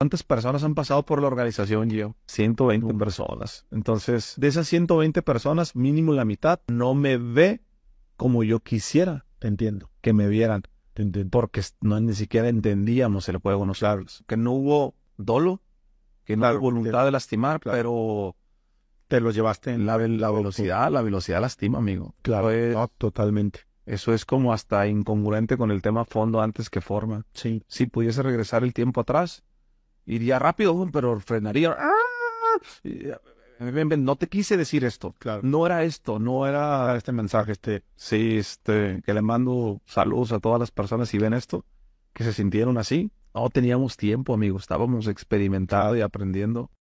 ¿Cuántas personas han pasado por la organización, Gio? 120 personas. Entonces, de esas 120 personas, mínimo la mitad no me ve como yo quisiera. Te entiendo. Que me vieran. Porque no, ni siquiera entendíamos el juego, puedo Que no hubo dolo, que no hubo voluntad de lastimar, pero... Te lo llevaste en la, velocidad, la velocidad lastima, amigo. Claro, totalmente. Eso es como hasta incongruente con el tema fondo antes que forma. Sí. Si pudiese regresar el tiempo atrás, iría rápido, pero frenaría. ¡Ah! Eh, no te quise decir esto. No era esto, no era este mensaje, este, sí, este, que le mando saludos a todas las personas si ven esto, que se sintieron así. No teníamos tiempo, amigos, estábamos experimentando y aprendiendo.